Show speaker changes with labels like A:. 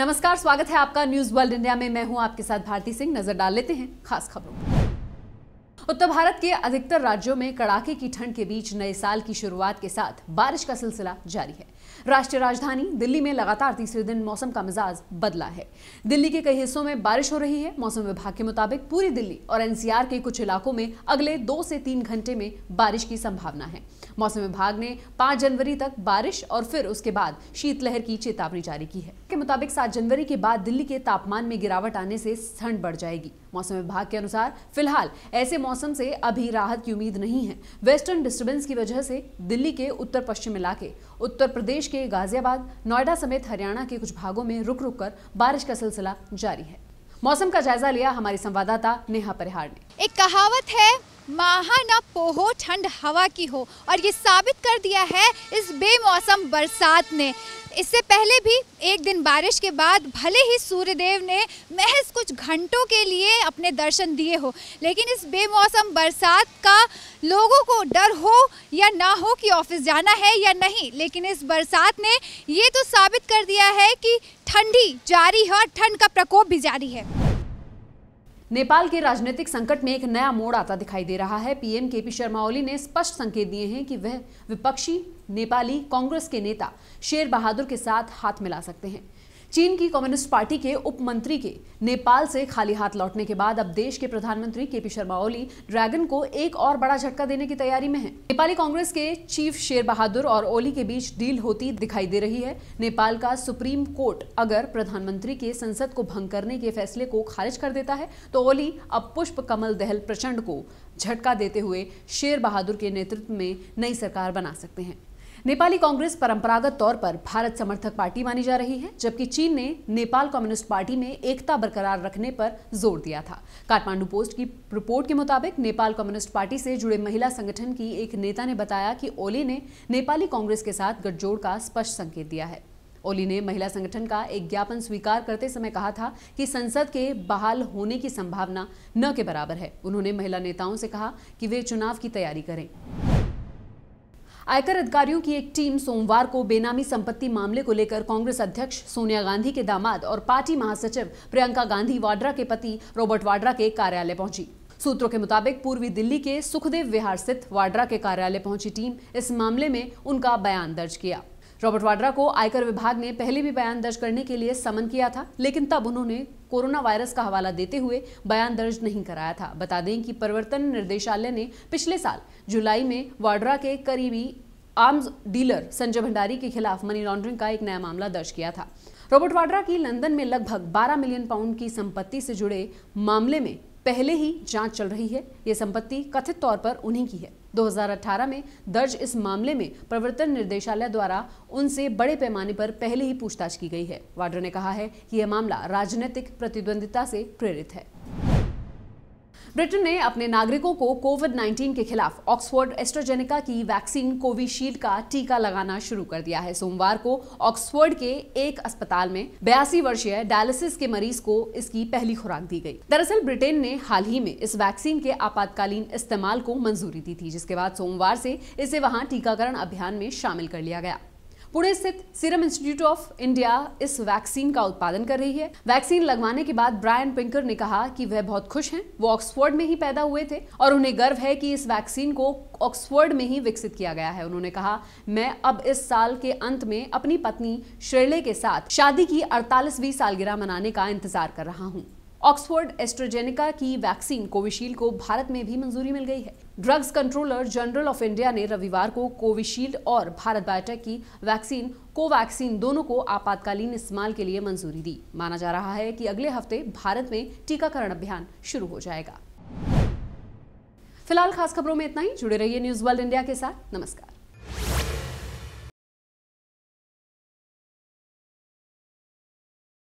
A: नमस्कार स्वागत है आपका न्यूज वर्ल्ड इंडिया में मैं हूं आपके साथ भारती सिंह नजर डाल लेते हैं खास खबरों उत्तर भारत के अधिकतर राज्यों में कड़ाके की ठंड के बीच नए साल की शुरुआत के साथ बारिश का सिलसिला जारी है राष्ट्रीय राजधानी दिल्ली में लगातार तीसरे दिन मौसम का मिजाज बदला है दिल्ली के कई हिस्सों में बारिश हो रही है मौसम विभाग के मुताबिक पूरी दिल्ली और एनसीआर के कुछ इलाकों में अगले दो से तीन घंटे में बारिश की संभावना है मौसम विभाग ने 5 जनवरी तक बारिश और फिर उसके बाद शीतलहर की चेतावनी जारी की है के मुताबिक सात जनवरी के बाद दिल्ली के तापमान में गिरावट आने से ठंड बढ़ जाएगी मौसम विभाग के अनुसार फिलहाल ऐसे मौसम से अभी राहत की उम्मीद नहीं है वेस्टर्न डिस्टर्बेंस की वजह से दिल्ली के उत्तर पश्चिम इलाके उत्तर प्रदेश प्रदेश के गाजियाबाद नोएडा समेत हरियाणा के कुछ भागों में रुक रुक कर बारिश का सिलसिला जारी है मौसम का जायजा लिया हमारी संवाददाता नेहा परिहार ने एक कहावत है
B: माहा ना पोहो ठंड हवा की हो और ये साबित कर दिया है इस बेमौसम बरसात ने इससे पहले भी एक दिन बारिश के बाद भले ही सूर्यदेव ने महज कुछ घंटों के लिए अपने दर्शन दिए हो लेकिन इस बेमौसम बरसात का लोगों को डर हो या ना हो कि ऑफिस जाना है या नहीं लेकिन इस बरसात ने ये तो साबित कर दिया है कि ठंडी जारी है और ठंड का प्रकोप भी जारी
A: है नेपाल के राजनीतिक संकट में एक नया मोड़ आता दिखाई दे रहा है पीएम केपी शर्मा ओली ने स्पष्ट संकेत दिए हैं कि वह विपक्षी नेपाली कांग्रेस के नेता शेर बहादुर के साथ हाथ मिला सकते हैं चीन की कम्युनिस्ट पार्टी के उप मंत्री के नेपाल से खाली हाथ लौटने के बाद अब देश के प्रधानमंत्री केपी शर्मा ओली ड्रैगन को एक और बड़ा झटका देने की तैयारी में है नेपाली कांग्रेस के चीफ शेर बहादुर और ओली के बीच डील होती दिखाई दे रही है नेपाल का सुप्रीम कोर्ट अगर प्रधानमंत्री के संसद को भंग करने के फैसले को खारिज कर देता है तो ओली अब पुष्प कमल दहल प्रचंड को झटका देते हुए शेर बहादुर के नेतृत्व में नई सरकार बना सकते हैं नेपाली कांग्रेस परंपरागत तौर पर भारत समर्थक पार्टी मानी जा रही है जबकि चीन ने नेपाल कम्युनिस्ट पार्टी में एकता बरकरार रखने पर जोर दिया था काठमांडू पोस्ट की रिपोर्ट के मुताबिक नेपाल कम्युनिस्ट पार्टी से जुड़े महिला संगठन की एक नेता ने बताया कि ओली ने नेपाली कांग्रेस के साथ गठजोड़ का स्पष्ट संकेत दिया है ओली ने महिला संगठन का एक ज्ञापन स्वीकार करते समय कहा था कि संसद के बहाल होने की संभावना न के बराबर है उन्होंने महिला नेताओं से कहा कि वे चुनाव की तैयारी करें आयकर अधिकारियों की एक टीम सोमवार को बेनामी संपत्ति मामले को लेकर कांग्रेस अध्यक्ष सोनिया गांधी के दामाद और पार्टी महासचिव प्रियंका गांधी वाड्रा के पति रॉबर्ट वाड्रा के कार्यालय पहुंची सूत्रों के मुताबिक पूर्वी दिल्ली के सुखदेव विहार स्थित वाड्रा के कार्यालय पहुंची टीम इस मामले में उनका बयान दर्ज किया रॉबर्ट वाड्रा को आयकर विभाग ने पहले भी बयान दर्ज करने के लिए समन किया था लेकिन तब उन्होंने कोरोना वायरस का हवाला देते हुए बयान दर्ज नहीं कराया था बता दें कि प्रवर्तन निर्देशालय ने पिछले साल जुलाई में वाड्रा के करीबी आर्म्स डीलर संजय भंडारी के खिलाफ मनी लॉन्ड्रिंग का एक नया मामला दर्ज किया था रॉबर्ट वाड्रा की लंदन में लगभग 12 मिलियन पाउंड की संपत्ति से जुड़े मामले में पहले ही जांच चल रही है ये संपत्ति कथित तौर पर उन्हीं की है 2018 में दर्ज इस मामले में प्रवर्तन निर्देशालय द्वारा उनसे बड़े पैमाने पर पहले ही पूछताछ की गई है वाड्रा ने कहा है कि यह मामला राजनीतिक प्रतिद्वंदिता से प्रेरित है ब्रिटेन ने अपने नागरिकों को कोविड 19 के खिलाफ ऑक्सफोर्ड एस्ट्रोजेनिका की वैक्सीन कोविशील्ड का टीका लगाना शुरू कर दिया है सोमवार को ऑक्सफोर्ड के एक अस्पताल में बयासी वर्षीय डायलिसिस के मरीज को इसकी पहली खुराक दी गई दरअसल ब्रिटेन ने हाल ही में इस वैक्सीन के आपातकालीन इस्तेमाल को मंजूरी दी थी जिसके बाद सोमवार से इसे वहां टीकाकरण अभियान में शामिल कर लिया गया पुणे स्थित सीरम इंस्टीट्यूट ऑफ इंडिया इस वैक्सीन का उत्पादन कर रही है वैक्सीन लगवाने के बाद ब्रायन पिंकर ने कहा कि वह बहुत खुश हैं वो ऑक्सफोर्ड में ही पैदा हुए थे और उन्हें गर्व है कि इस वैक्सीन को ऑक्सफोर्ड में ही विकसित किया गया है उन्होंने कहा मैं अब इस साल के अंत में अपनी पत्नी श्रेले के साथ शादी की अड़तालीसवीं सालगिरह मनाने का इंतजार कर रहा हूँ ऑक्सफोर्ड एस्ट्रोजेनिका की वैक्सीन कोविशील्ड को भारत में भी मंजूरी मिल गई है Drugs Controller General of India ने रविवार को कोविशील्ड और भारत बायोटेक की वैक्सीन कोवैक्सीन दोनों को आपातकालीन इस्तेमाल के लिए मंजूरी दी माना जा रहा है कि अगले हफ्ते भारत में टीकाकरण अभियान शुरू हो जाएगा फिलहाल खास खबरों में इतना ही जुड़े रहिए न्यूज वर्ल्ड इंडिया के साथ नमस्कार